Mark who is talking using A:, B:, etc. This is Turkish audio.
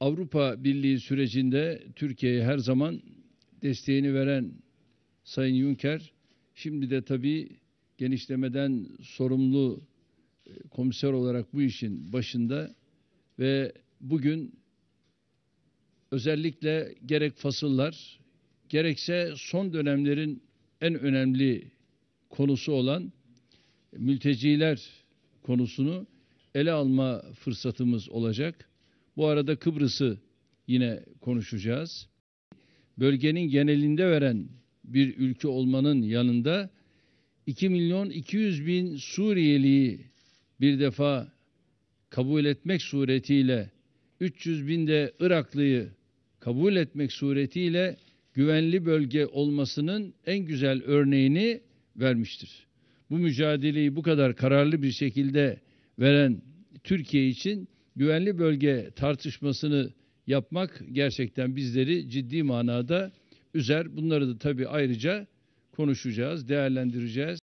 A: Avrupa Birliği sürecinde Türkiye'ye her zaman desteğini veren Sayın Juncker şimdi de tabii genişlemeden sorumlu e, komiser olarak bu işin başında ve bugün özellikle gerek fasıllar gerekse son dönemlerin en önemli konusu olan e, mülteciler konusunu ele alma fırsatımız olacak. Bu arada Kıbrıs'ı yine konuşacağız. Bölgenin genelinde veren bir ülke olmanın yanında 2 milyon 200 bin Suriyeliyi bir defa kabul etmek suretiyle 300 bin de Iraklıyı kabul etmek suretiyle güvenli bölge olmasının en güzel örneğini vermiştir. Bu mücadeleyi bu kadar kararlı bir şekilde veren Türkiye için güvenli bölge tartışmasını yapmak gerçekten bizleri ciddi manada üzer. Bunları da tabii ayrıca konuşacağız, değerlendireceğiz.